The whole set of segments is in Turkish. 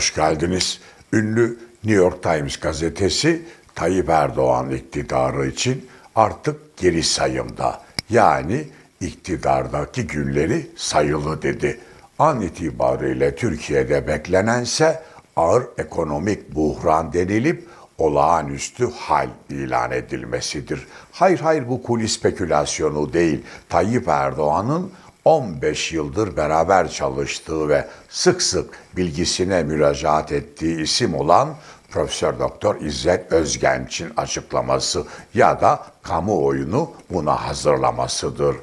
hoş geldiniz. Ünlü New York Times gazetesi Tayyip Erdoğan iktidarı için artık geri sayımda. Yani iktidardaki günleri sayılı dedi. An itibariyle Türkiye'de beklenense ağır ekonomik buhran denilip olağanüstü hal ilan edilmesidir. Hayır hayır bu kulis spekülasyonu değil. Tayyip Erdoğan'ın 15 yıldır beraber çalıştığı ve sık sık bilgisine müracaat ettiği isim olan Profesör Doktor İzzet Özgenç'in açıklaması ya da kamuoyunu buna hazırlamasıdır.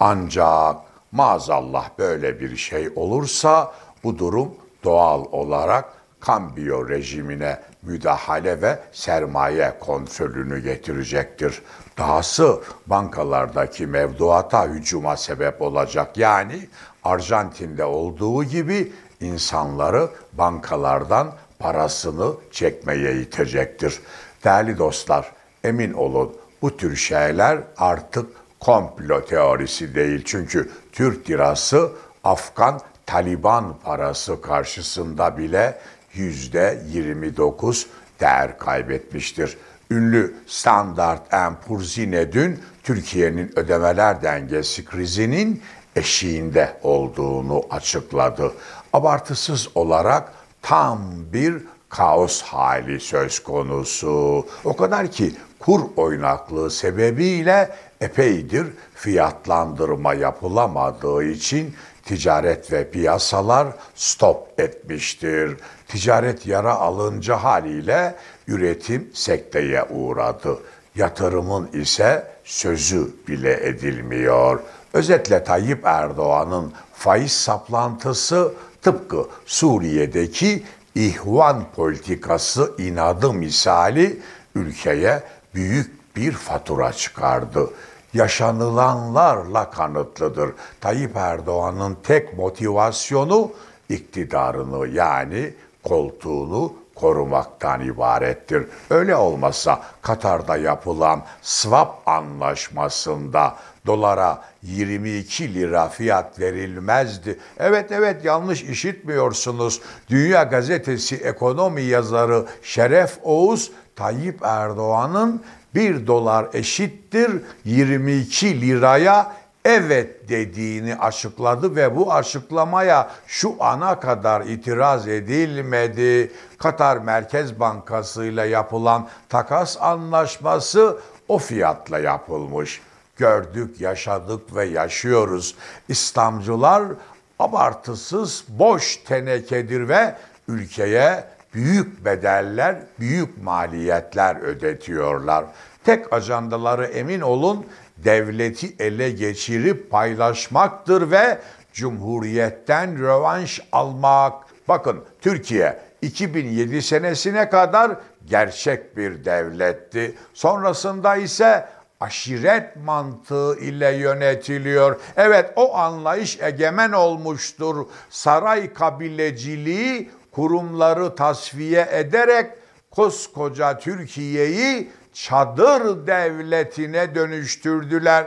Ancak maazallah böyle bir şey olursa bu durum doğal olarak kambiyo rejimine müdahale ve sermaye kontrolünü getirecektir. Dahası bankalardaki mevduata hücuma sebep olacak. Yani Arjantin'de olduğu gibi insanları bankalardan parasını çekmeye itecektir. Değerli dostlar, emin olun bu tür şeyler artık komplo teorisi değil. Çünkü Türk lirası Afgan Taliban parası karşısında bile yüzde 29 değer kaybetmiştir. Ünlü Standard Poor's yine dün Türkiye'nin ödemeler dengesi krizinin eşiğinde olduğunu açıkladı. Abartısız olarak tam bir kaos hali söz konusu. O kadar ki kur oynaklığı sebebiyle epeydir fiyatlandırma yapılamadığı için ticaret ve piyasalar stop etmiştir. Ticaret yara alınca haliyle üretim sekteye uğradı. Yatırımın ise sözü bile edilmiyor. Özetle Tayyip Erdoğan'ın faiz saplantısı tıpkı Suriye'deki ihvan politikası inadı misali ülkeye büyük bir fatura çıkardı yaşanılanlarla kanıtlıdır. Tayyip Erdoğan'ın tek motivasyonu iktidarını yani koltuğunu korumaktan ibarettir. Öyle olmasa Katar'da yapılan swap anlaşmasında dolara 22 lira fiyat verilmezdi. Evet evet yanlış işitmiyorsunuz. Dünya Gazetesi ekonomi yazarı Şeref Oğuz Tayyip Erdoğan'ın 1 dolar eşittir 22 liraya evet dediğini açıkladı ve bu açıklamaya şu ana kadar itiraz edilmedi. Katar Merkez Bankası ile yapılan takas anlaşması o fiyatla yapılmış. Gördük, yaşadık ve yaşıyoruz. İslamcılar abartısız boş tenekedir ve ülkeye büyük bedeller, büyük maliyetler ödetiyorlar. Tek ajandaları emin olun devleti ele geçirip paylaşmaktır ve cumhuriyetten rövanş almak. Bakın Türkiye 2007 senesine kadar gerçek bir devletti. Sonrasında ise aşiret mantığı ile yönetiliyor. Evet o anlayış egemen olmuştur. Saray kabileciliği kurumları tasfiye ederek koskoca Türkiye'yi çadır devletine dönüştürdüler.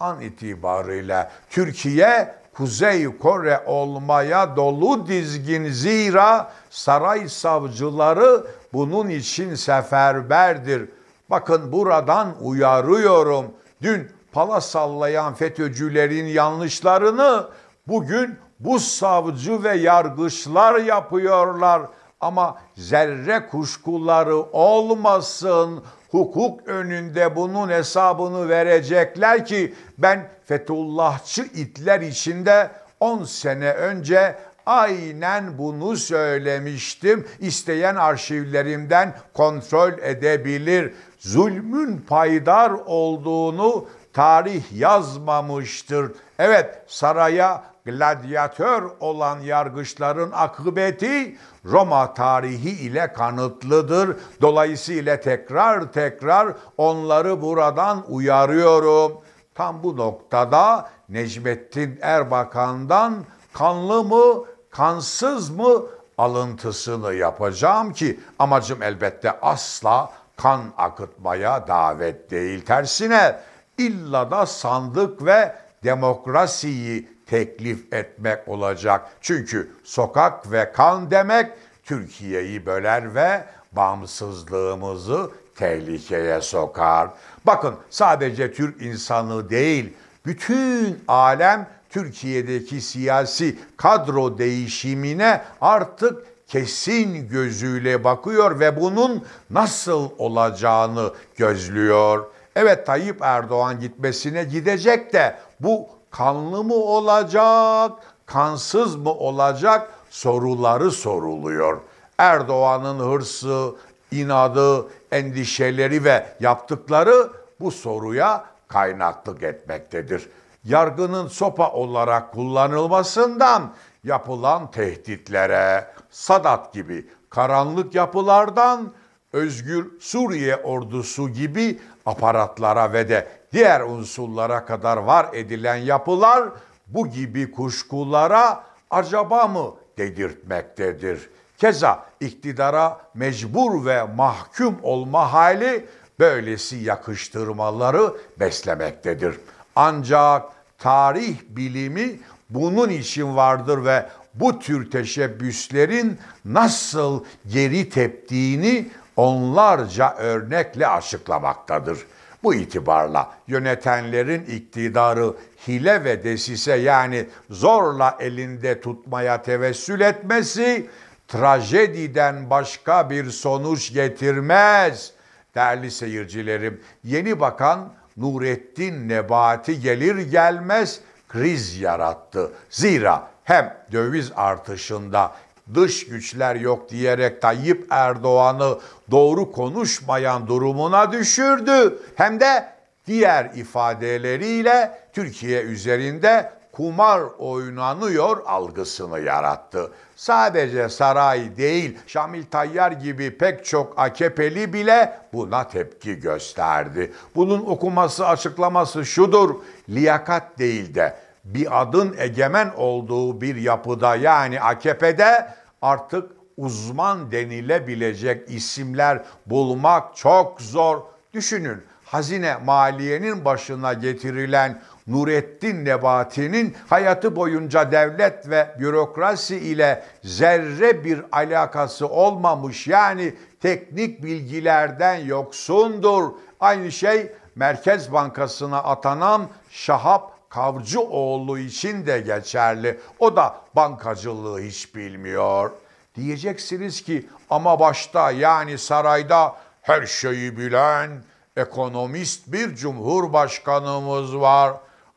An itibarıyla Türkiye Kuzey Kore olmaya dolu dizgin zira saray savcıları bunun için seferberdir. Bakın buradan uyarıyorum. Dün pala sallayan FETÖ'cülerin yanlışlarını bugün bu savcı ve yargıçlar yapıyorlar ama zerre kuşkuları olmasın. Hukuk önünde bunun hesabını verecekler ki ben Fethullahçı itler içinde 10 sene önce aynen bunu söylemiştim. İsteyen arşivlerimden kontrol edebilir. Zulmün paydar olduğunu tarih yazmamıştır. Evet saraya gladyatör olan yargıçların akıbeti Roma tarihi ile kanıtlıdır. Dolayısıyla tekrar tekrar onları buradan uyarıyorum. Tam bu noktada Necmettin Erbakan'dan kanlı mı, kansız mı alıntısını yapacağım ki amacım elbette asla kan akıtmaya davet değil. Tersine illa da sandık ve demokrasiyi teklif etmek olacak. Çünkü sokak ve kan demek Türkiye'yi böler ve bağımsızlığımızı tehlikeye sokar. Bakın sadece Türk insanı değil, bütün alem Türkiye'deki siyasi kadro değişimine artık kesin gözüyle bakıyor ve bunun nasıl olacağını gözlüyor. Evet Tayyip Erdoğan gitmesine gidecek de bu kanlı mı olacak, kansız mı olacak soruları soruluyor. Erdoğan'ın hırsı, inadı, endişeleri ve yaptıkları bu soruya kaynaklık etmektedir. Yargının sopa olarak kullanılmasından yapılan tehditlere, Sadat gibi karanlık yapılardan Özgür Suriye ordusu gibi aparatlara ve de diğer unsurlara kadar var edilen yapılar bu gibi kuşkulara acaba mı dedirtmektedir. Keza iktidara mecbur ve mahkum olma hali böylesi yakıştırmaları beslemektedir. Ancak tarih bilimi bunun için vardır ve bu tür teşebbüslerin nasıl geri teptiğini onlarca örnekle açıklamaktadır. Bu itibarla yönetenlerin iktidarı hile ve desise yani zorla elinde tutmaya tevessül etmesi trajediden başka bir sonuç getirmez. Değerli seyircilerim, yeni bakan Nurettin Nebati gelir gelmez kriz yarattı. Zira hem döviz artışında dış güçler yok diyerek Tayyip Erdoğan'ı doğru konuşmayan durumuna düşürdü. Hem de diğer ifadeleriyle Türkiye üzerinde kumar oynanıyor algısını yarattı. Sadece saray değil, Şamil Tayyar gibi pek çok AKP'li bile buna tepki gösterdi. Bunun okuması, açıklaması şudur. Liyakat değil de bir adın egemen olduğu bir yapıda yani AKP'de artık uzman denilebilecek isimler bulmak çok zor. Düşünün hazine maliyenin başına getirilen Nurettin Nebati'nin hayatı boyunca devlet ve bürokrasi ile zerre bir alakası olmamış yani teknik bilgilerden yoksundur. Aynı şey Merkez Bankası'na atanan Şahap Kavcıoğlu için de geçerli. O da bankacılığı hiç bilmiyor. Diyeceksiniz ki ama başta yani sarayda her şeyi bilen ekonomist bir cumhurbaşkanımız var.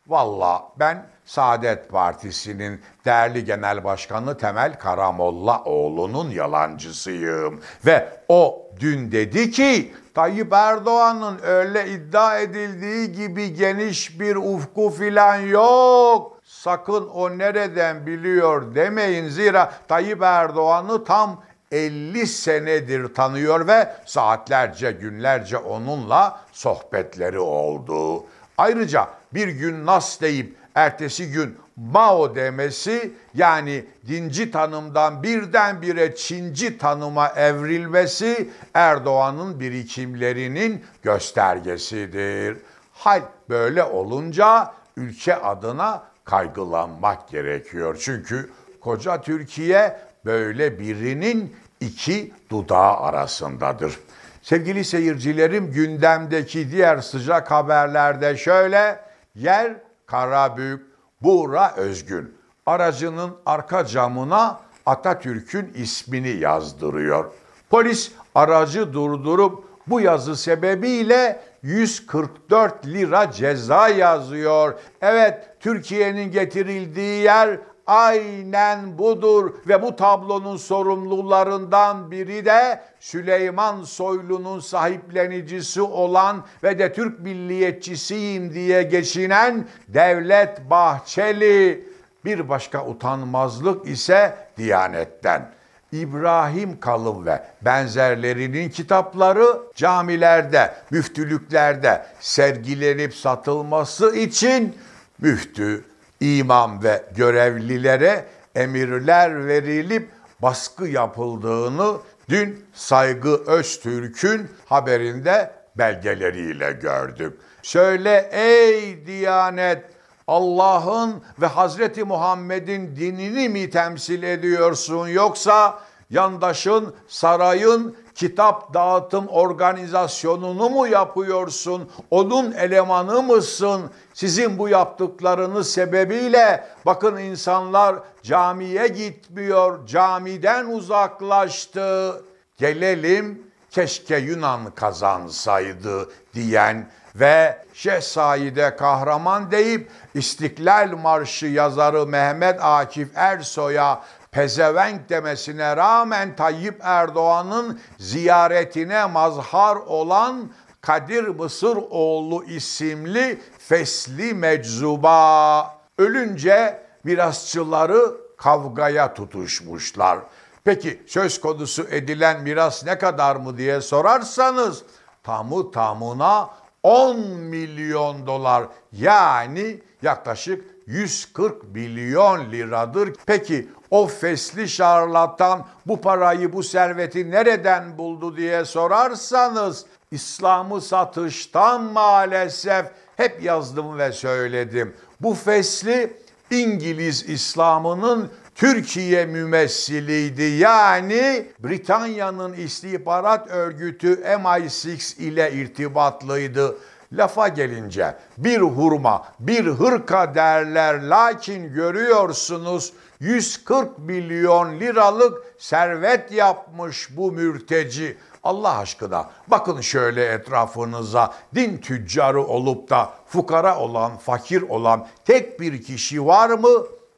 Valla ben Saadet Partisi'nin değerli genel başkanı Temel Karamolla oğlunun yalancısıyım. Ve o dün dedi ki Tayyip Erdoğan'ın öyle iddia edildiği gibi geniş bir ufku filan yok. Sakın o nereden biliyor demeyin zira Tayyip Erdoğan'ı tam 50 senedir tanıyor ve saatlerce günlerce onunla sohbetleri oldu. Ayrıca bir gün nas deyip ertesi gün Mao demesi yani dinci tanımdan birdenbire Çinci tanıma evrilmesi Erdoğan'ın birikimlerinin göstergesidir. Hal böyle olunca ülke adına kaygılanmak gerekiyor. Çünkü koca Türkiye böyle birinin iki dudağı arasındadır. Sevgili seyircilerim gündemdeki diğer sıcak haberlerde şöyle yer Kara Büyük, Buğra Özgün aracının arka camına Atatürk'ün ismini yazdırıyor. Polis aracı durdurup bu yazı sebebiyle 144 lira ceza yazıyor. Evet, Türkiye'nin getirildiği yer aynen budur ve bu tablonun sorumlularından biri de Süleyman Soylu'nun sahiplenicisi olan ve de Türk milliyetçisiyim diye geçinen Devlet Bahçeli. Bir başka utanmazlık ise Diyanet'ten. İbrahim Kalın ve benzerlerinin kitapları camilerde, müftülüklerde sergilenip satılması için müftü, imam ve görevlilere emirler verilip baskı yapıldığını dün Saygı Öztürk'ün haberinde belgeleriyle gördük. Şöyle ey Diyanet Allah'ın ve Hazreti Muhammed'in dinini mi temsil ediyorsun yoksa yandaşın, sarayın, kitap dağıtım organizasyonunu mu yapıyorsun? Onun elemanı mısın? Sizin bu yaptıklarınız sebebiyle bakın insanlar camiye gitmiyor, camiden uzaklaştı. Gelelim keşke Yunan kazansaydı diyen ve Şehzade Kahraman deyip İstiklal Marşı yazarı Mehmet Akif Ersoy'a pezevenk demesine rağmen Tayyip Erdoğan'ın ziyaretine mazhar olan Kadir Mısıroğlu isimli fesli meczuba ölünce mirasçıları kavgaya tutuşmuşlar. Peki söz konusu edilen miras ne kadar mı diye sorarsanız tamı tamına 10 milyon dolar yani yaklaşık 140 milyon liradır. Peki o fesli şarlatan bu parayı, bu serveti nereden buldu diye sorarsanız İslam'ı satıştan maalesef hep yazdım ve söyledim. Bu fesli İngiliz İslam'ının Türkiye mümessiliydi. Yani Britanya'nın istihbarat örgütü MI6 ile irtibatlıydı. Lafa gelince bir hurma, bir hırka derler lakin görüyorsunuz 140 milyon liralık servet yapmış bu mürteci. Allah aşkına bakın şöyle etrafınıza din tüccarı olup da fukara olan, fakir olan tek bir kişi var mı?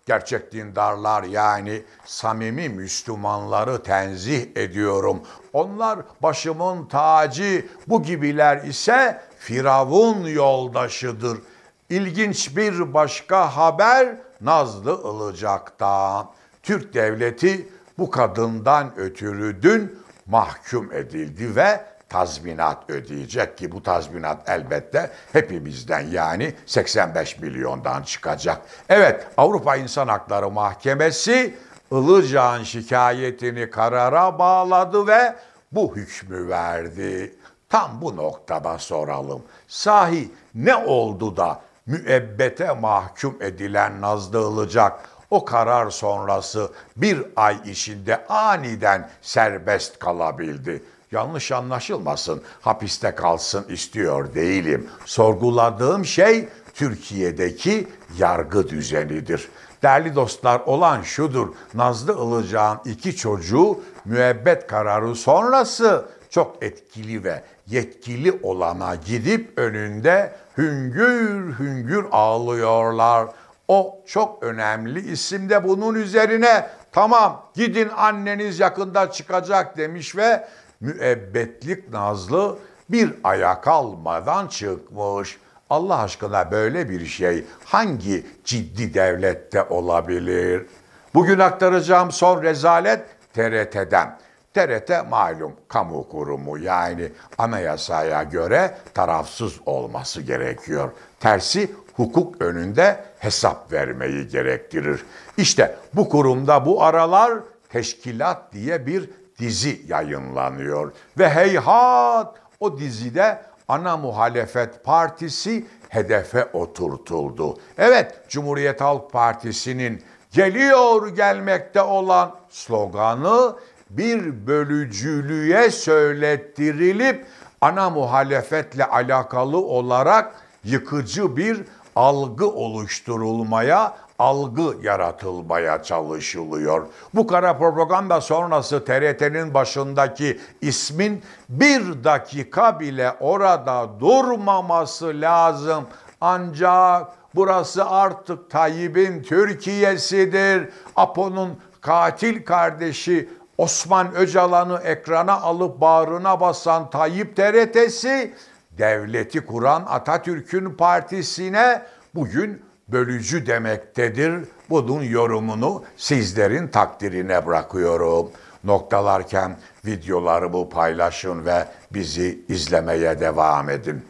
Gerçek dindarlar yani samimi Müslümanları tenzih ediyorum. Onlar başımın tacı bu gibiler ise Firavun yoldaşıdır. İlginç bir başka haber Nazlı Ilıcak'ta. Türk devleti bu kadından ötürü dün mahkum edildi ve tazminat ödeyecek ki bu tazminat elbette hepimizden yani 85 milyondan çıkacak. Evet Avrupa İnsan Hakları Mahkemesi Ilıcak'ın şikayetini karara bağladı ve bu hükmü verdi. Tam bu noktada soralım. Sahi ne oldu da müebbete mahkum edilen Nazlı Ilıcak o karar sonrası bir ay içinde aniden serbest kalabildi. Yanlış anlaşılmasın, hapiste kalsın istiyor değilim. Sorguladığım şey Türkiye'deki yargı düzenidir. Değerli dostlar olan şudur, Nazlı Ilıcağ'ın iki çocuğu müebbet kararı sonrası çok etkili ve yetkili olana gidip önünde hüngür hüngür ağlıyorlar. O çok önemli isim de bunun üzerine tamam gidin anneniz yakında çıkacak demiş ve müebbetlik Nazlı bir ayak almadan çıkmış. Allah aşkına böyle bir şey hangi ciddi devlette olabilir? Bugün aktaracağım son rezalet TRT'den. TRT malum kamu kurumu yani anayasaya göre tarafsız olması gerekiyor. Tersi hukuk önünde hesap vermeyi gerektirir. İşte bu kurumda bu aralar Teşkilat diye bir dizi yayınlanıyor ve heyhat o dizide ana muhalefet partisi hedefe oturtuldu. Evet Cumhuriyet Halk Partisi'nin geliyor gelmekte olan sloganı bir bölücülüğe söylettirilip ana muhalefetle alakalı olarak yıkıcı bir algı oluşturulmaya, algı yaratılmaya çalışılıyor. Bu kara propaganda sonrası TRT'nin başındaki ismin bir dakika bile orada durmaması lazım. Ancak burası artık Tayyip'in Türkiye'sidir. Apo'nun katil kardeşi Osman Öcalan'ı ekrana alıp bağrına basan Tayyip TRT'si devleti kuran Atatürk'ün partisine bugün bölücü demektedir. Bunun yorumunu sizlerin takdirine bırakıyorum. Noktalarken videolarımı paylaşın ve bizi izlemeye devam edin.